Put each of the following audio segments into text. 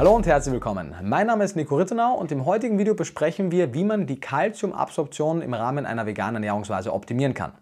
Hallo und herzlich willkommen. Mein Name ist Nico Rittenau und im heutigen Video besprechen wir, wie man die Kalziumabsorption im Rahmen einer veganen Ernährungsweise optimieren kann.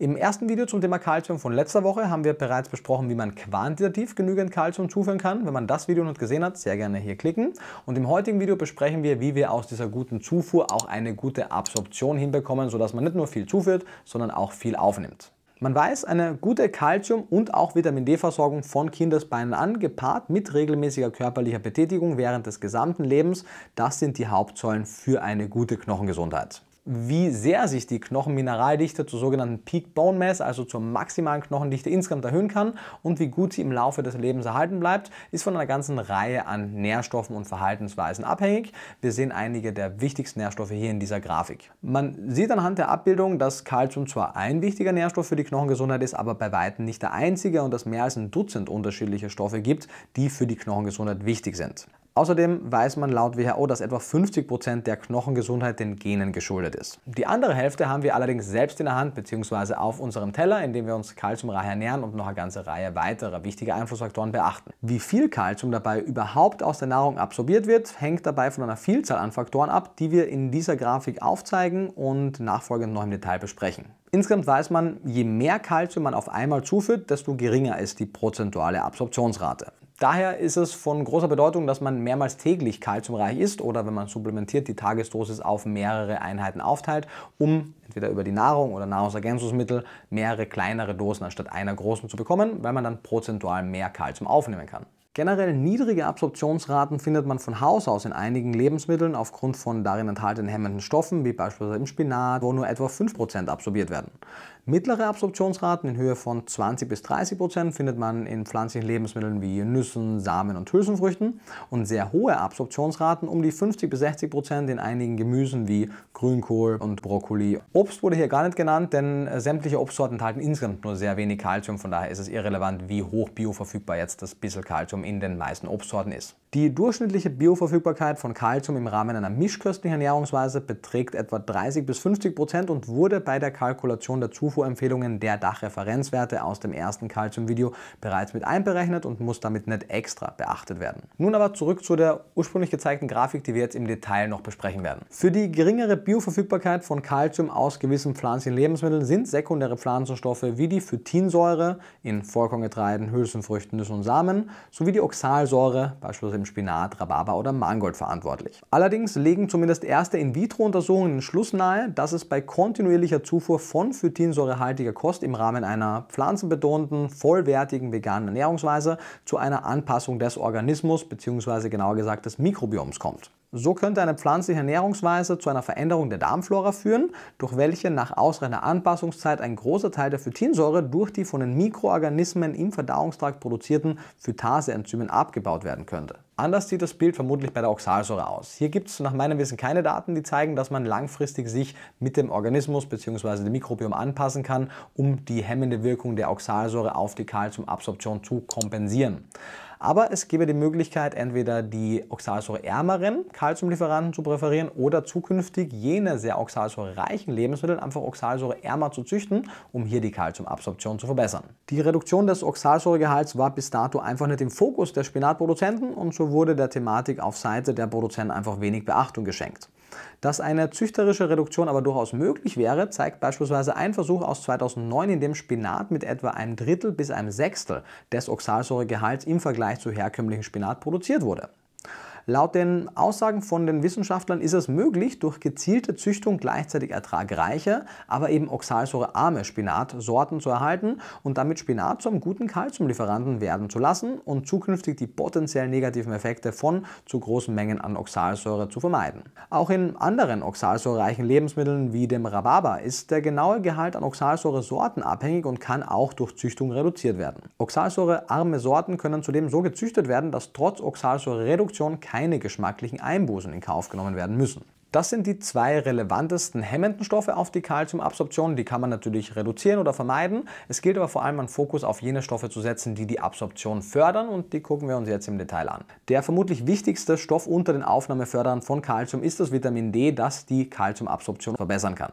Im ersten Video zum Thema Kalzium von letzter Woche haben wir bereits besprochen, wie man quantitativ genügend Kalzium zuführen kann. Wenn man das Video noch gesehen hat, sehr gerne hier klicken. Und im heutigen Video besprechen wir, wie wir aus dieser guten Zufuhr auch eine gute Absorption hinbekommen, sodass man nicht nur viel zuführt, sondern auch viel aufnimmt. Man weiß, eine gute Kalzium- und auch Vitamin D-Versorgung von Kindesbeinen an, gepaart mit regelmäßiger körperlicher Betätigung während des gesamten Lebens, das sind die Hauptsäulen für eine gute Knochengesundheit wie sehr sich die Knochenmineraldichte zur sogenannten Peak Bone Mass, also zur maximalen Knochendichte insgesamt erhöhen kann und wie gut sie im Laufe des Lebens erhalten bleibt, ist von einer ganzen Reihe an Nährstoffen und Verhaltensweisen abhängig. Wir sehen einige der wichtigsten Nährstoffe hier in dieser Grafik. Man sieht anhand der Abbildung, dass Kalzium zwar ein wichtiger Nährstoff für die Knochengesundheit ist, aber bei weitem nicht der einzige und dass mehr als ein Dutzend unterschiedliche Stoffe gibt, die für die Knochengesundheit wichtig sind. Außerdem weiß man laut WHO, dass etwa 50% Prozent der Knochengesundheit den Genen geschuldet ist. Die andere Hälfte haben wir allerdings selbst in der Hand bzw. auf unserem Teller, indem wir uns kalziumreich ernähren und noch eine ganze Reihe weiterer wichtiger Einflussfaktoren beachten. Wie viel Kalzium dabei überhaupt aus der Nahrung absorbiert wird, hängt dabei von einer Vielzahl an Faktoren ab, die wir in dieser Grafik aufzeigen und nachfolgend noch im Detail besprechen. Insgesamt weiß man, je mehr Kalzium man auf einmal zuführt, desto geringer ist die prozentuale Absorptionsrate. Daher ist es von großer Bedeutung, dass man mehrmals täglich kalziumreich isst oder wenn man supplementiert, die Tagesdosis auf mehrere Einheiten aufteilt, um entweder über die Nahrung oder Nahrungsergänzungsmittel mehrere kleinere Dosen anstatt einer großen zu bekommen, weil man dann prozentual mehr Kalzium aufnehmen kann. Generell niedrige Absorptionsraten findet man von Haus aus in einigen Lebensmitteln aufgrund von darin enthaltenen hemmenden Stoffen, wie beispielsweise im Spinat, wo nur etwa 5% absorbiert werden. Mittlere Absorptionsraten in Höhe von 20 bis 30% findet man in pflanzlichen Lebensmitteln wie Nüssen, Samen und Hülsenfrüchten und sehr hohe Absorptionsraten um die 50 bis 60% in einigen Gemüsen wie Grünkohl und Brokkoli. Obst wurde hier gar nicht genannt, denn äh, sämtliche Obstsorten enthalten insgesamt nur sehr wenig Kalzium, von daher ist es irrelevant, wie hoch bioverfügbar jetzt das bisschen Kalzium in den meisten Obstsorten ist. Die durchschnittliche Bioverfügbarkeit von Kalzium im Rahmen einer mischköstlichen Ernährungsweise beträgt etwa 30 bis 50 Prozent und wurde bei der Kalkulation der Zufuhrempfehlungen der Dachreferenzwerte aus dem ersten Kalziumvideo bereits mit einberechnet und muss damit nicht extra beachtet werden. Nun aber zurück zu der ursprünglich gezeigten Grafik, die wir jetzt im Detail noch besprechen werden. Für die geringere Bioverfügbarkeit von Kalzium aus gewissen pflanzlichen Lebensmitteln sind sekundäre Pflanzenstoffe wie die Phytinsäure in Vollkorngetreiden, Hülsenfrüchten, Nüssen und Samen sowie die Oxalsäure, beispielsweise Spinat, Rhabarber oder Mangold verantwortlich. Allerdings legen zumindest erste In-vitro-Untersuchungen den Schluss nahe, dass es bei kontinuierlicher Zufuhr von phytinsäurehaltiger Kost im Rahmen einer pflanzenbetonten, vollwertigen veganen Ernährungsweise zu einer Anpassung des Organismus bzw. genauer gesagt des Mikrobioms kommt. So könnte eine pflanzliche Ernährungsweise zu einer Veränderung der Darmflora führen, durch welche nach ausreichender Anpassungszeit ein großer Teil der Phytinsäure durch die von den Mikroorganismen im Verdauungstrakt produzierten Phytaseenzymen abgebaut werden könnte. Anders sieht das Bild vermutlich bei der Oxalsäure aus. Hier gibt es nach meinem Wissen keine Daten, die zeigen, dass man langfristig sich mit dem Organismus bzw. dem Mikrobiom anpassen kann, um die hemmende Wirkung der Oxalsäure auf die Kalziumabsorption zu kompensieren. Aber es gäbe die Möglichkeit, entweder die oxalsäureärmeren Kalziumlieferanten zu präferieren oder zukünftig jene sehr oxalsäurereichen Lebensmittel einfach oxalsäureärmer zu züchten, um hier die Kalziumabsorption zu verbessern. Die Reduktion des Oxalsäuregehalts war bis dato einfach nicht im Fokus der Spinatproduzenten und so wurde der Thematik auf Seite der Produzenten einfach wenig Beachtung geschenkt. Dass eine züchterische Reduktion aber durchaus möglich wäre, zeigt beispielsweise ein Versuch aus 2009, in dem Spinat mit etwa einem Drittel bis einem Sechstel des Oxalsäuregehalts im Vergleich Vergleich zu herkömmlichen Spinat produziert wurde. Laut den Aussagen von den Wissenschaftlern ist es möglich, durch gezielte Züchtung gleichzeitig ertragreiche, aber eben oxalsäurearme Spinatsorten zu erhalten und damit Spinat zum guten Kalziumlieferanten werden zu lassen und zukünftig die potenziell negativen Effekte von zu großen Mengen an Oxalsäure zu vermeiden. Auch in anderen oxalsäurereichen Lebensmitteln wie dem Rhabarber ist der genaue Gehalt an Oxalsäuresorten abhängig und kann auch durch Züchtung reduziert werden. Oxalsäurearme Sorten können zudem so gezüchtet werden, dass trotz Oxalsäurereduktion keine keine geschmacklichen Einbußen in Kauf genommen werden müssen. Das sind die zwei relevantesten hemmenden Stoffe auf die Kalziumabsorption. Die kann man natürlich reduzieren oder vermeiden. Es gilt aber vor allem, einen Fokus auf jene Stoffe zu setzen, die die Absorption fördern und die gucken wir uns jetzt im Detail an. Der vermutlich wichtigste Stoff unter den Aufnahmefördern von Kalzium ist das Vitamin D, das die Kalziumabsorption verbessern kann.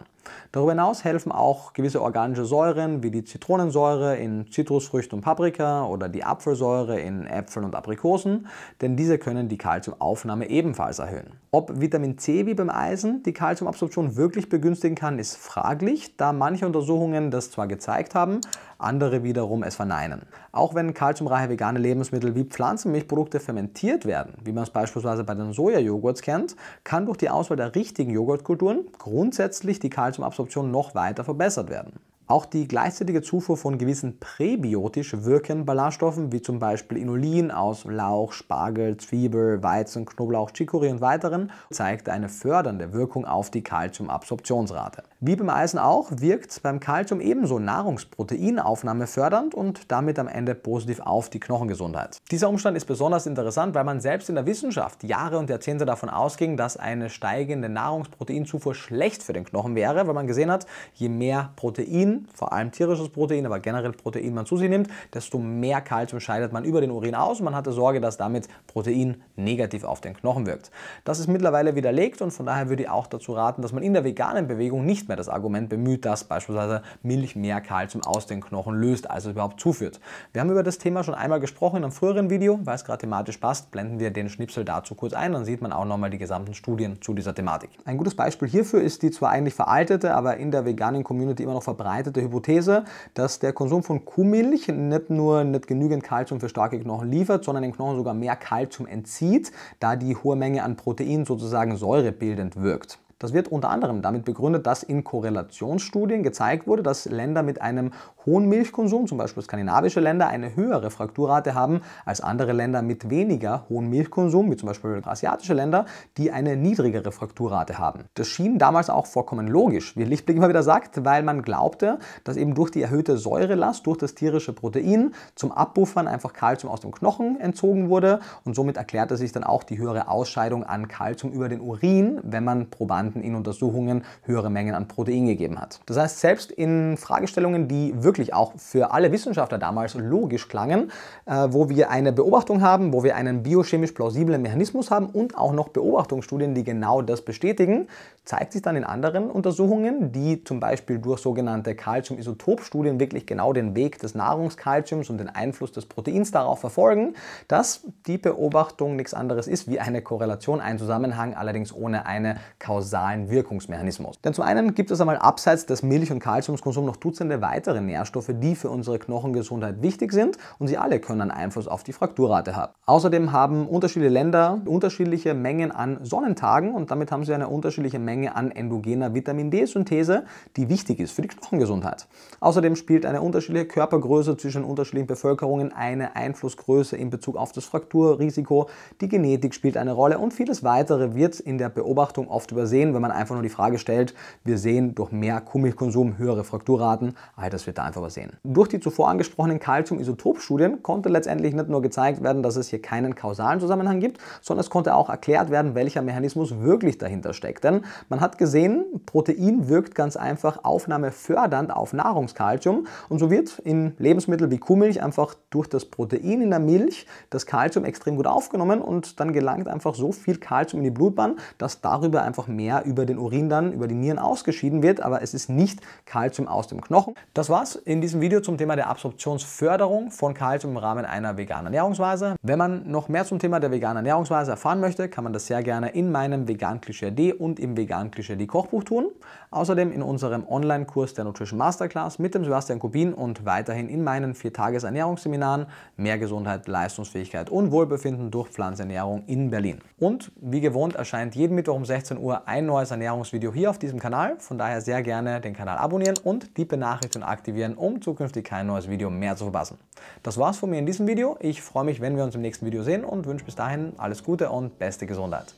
Darüber hinaus helfen auch gewisse organische Säuren wie die Zitronensäure in Zitrusfrüchten und Paprika oder die Apfelsäure in Äpfeln und Aprikosen, denn diese können die Kalziumaufnahme ebenfalls erhöhen. Ob Vitamin C wie beim Eisen die Kalziumabsorption wirklich begünstigen kann, ist fraglich, da manche Untersuchungen das zwar gezeigt haben, andere wiederum es verneinen. Auch wenn kalziumreiche vegane Lebensmittel wie Pflanzenmilchprodukte fermentiert werden, wie man es beispielsweise bei den Sojajoghurts kennt, kann durch die Auswahl der richtigen Joghurtkulturen grundsätzlich die Kalziumabsorption noch weiter verbessert werden. Auch die gleichzeitige Zufuhr von gewissen präbiotisch wirkenden Ballaststoffen, wie zum Beispiel Inulin aus Lauch, Spargel, Zwiebel, Weizen, Knoblauch, Chicorée und weiteren, zeigt eine fördernde Wirkung auf die Kalziumabsorptionsrate. Wie beim Eisen auch, wirkt beim Kalzium ebenso Nahrungsproteinaufnahme fördernd und damit am Ende positiv auf die Knochengesundheit. Dieser Umstand ist besonders interessant, weil man selbst in der Wissenschaft Jahre und Jahrzehnte davon ausging, dass eine steigende Nahrungsproteinzufuhr schlecht für den Knochen wäre, weil man gesehen hat, je mehr Protein vor allem tierisches Protein, aber generell Protein man zu sich nimmt, desto mehr Kalzium scheidet man über den Urin aus und man hatte Sorge, dass damit Protein negativ auf den Knochen wirkt. Das ist mittlerweile widerlegt und von daher würde ich auch dazu raten, dass man in der veganen Bewegung nicht mehr das Argument bemüht, dass beispielsweise Milch mehr Kalzium aus den Knochen löst, als es überhaupt zuführt. Wir haben über das Thema schon einmal gesprochen in einem früheren Video, weil es gerade thematisch passt, blenden wir den Schnipsel dazu kurz ein, dann sieht man auch nochmal die gesamten Studien zu dieser Thematik. Ein gutes Beispiel hierfür ist die zwar eigentlich veraltete, aber in der veganen Community immer noch verbreitete verbreitete Hypothese, dass der Konsum von Kuhmilch nicht nur nicht genügend Kalzium für starke Knochen liefert, sondern den Knochen sogar mehr Kalzium entzieht, da die hohe Menge an Protein sozusagen säurebildend wirkt. Das wird unter anderem damit begründet, dass in Korrelationsstudien gezeigt wurde, dass Länder mit einem hohen Milchkonsum, zum Beispiel skandinavische Länder, eine höhere Frakturrate haben als andere Länder mit weniger hohem Milchkonsum, wie zum Beispiel asiatische Länder, die eine niedrigere Frakturrate haben. Das schien damals auch vollkommen logisch, wie Lichtblick immer wieder sagt, weil man glaubte, dass eben durch die erhöhte Säurelast, durch das tierische Protein zum Abbuffern einfach Kalzium aus dem Knochen entzogen wurde und somit erklärte sich dann auch die höhere Ausscheidung an Kalzium über den Urin, wenn man Probanden Probanden in Untersuchungen höhere Mengen an Protein gegeben hat. Das heißt, selbst in Fragestellungen, die wirklich auch für alle Wissenschaftler damals logisch klangen, äh, wo wir eine Beobachtung haben, wo wir einen biochemisch plausiblen Mechanismus haben und auch noch Beobachtungsstudien, die genau das bestätigen, zeigt sich dann in anderen Untersuchungen, die zum Beispiel durch sogenannte Calcium-Isotop-Studien wirklich genau den Weg des Nahrungskalziums und den Einfluss des Proteins darauf verfolgen, dass die Beobachtung nichts anderes ist wie eine Korrelation, ein Zusammenhang, allerdings ohne eine Kausalität kausalen Wirkungsmechanismus. Denn zum einen gibt es einmal abseits des Milch- und Kalziumskonsums noch Dutzende weitere Nährstoffe, die für unsere Knochengesundheit wichtig sind und sie alle können einen Einfluss auf die Frakturrate haben. Außerdem haben unterschiedliche Länder unterschiedliche Mengen an Sonnentagen und damit haben sie eine unterschiedliche Menge an endogener Vitamin D-Synthese, die wichtig ist für die Knochengesundheit. Außerdem spielt eine unterschiedliche Körpergröße zwischen unterschiedlichen Bevölkerungen eine Einflussgröße in Bezug auf das Frakturrisiko. Die Genetik spielt eine Rolle und vieles weitere wird in der Beobachtung oft übersehen, können, wenn man einfach nur die Frage stellt, wir sehen durch mehr Kuhmilchkonsum höhere Frakturraten, all ah, das wird da einfach was sehen. Durch die zuvor angesprochenen Calcium-Isotop-Studien konnte letztendlich nicht nur gezeigt werden, dass es hier keinen kausalen Zusammenhang gibt, sondern es konnte auch erklärt werden, welcher Mechanismus wirklich dahinter steckt. Denn man hat gesehen, Protein wirkt ganz einfach aufnahmefördernd auf Nahrungskalzium und so wird in Lebensmitteln wie Kuhmilch einfach durch das Protein in der Milch das Kalzium extrem gut aufgenommen und dann gelangt einfach so viel Kalzium in die Blutbahn, dass darüber einfach mehr über den Urin dann, über die Nieren ausgeschieden wird, aber es ist nicht Kalzium aus dem Knochen. Das war's in diesem Video zum Thema der Absorptionsförderung von Kalzium im Rahmen einer veganen Ernährungsweise. Wenn man noch mehr zum Thema der veganen Ernährungsweise erfahren möchte, kann man das sehr gerne in meinem Vegan Klischee D und im Vegan Klischee D Kochbuch tun. Außerdem in unserem Online-Kurs der Nutrition Masterclass mit dem Sebastian Kubin und weiterhin in meinen 4-Tages-Ernährungsseminaren mehr Gesundheit, Leistungsfähigkeit und Wohlbefinden durch Pflanzenernährung in Berlin. Und wie gewohnt erscheint jeden Mittwoch um 16 Uhr ein neues Ernährungsvideo hier auf diesem Kanal. Von daher sehr gerne den Kanal abonnieren und die Benachrichtigung aktivieren, um zukünftig kein neues Video mehr zu verpassen. Das war's von mir in diesem Video. Ich freue mich, wenn wir uns im nächsten Video sehen und wünsche bis dahin alles Gute und beste Gesundheit.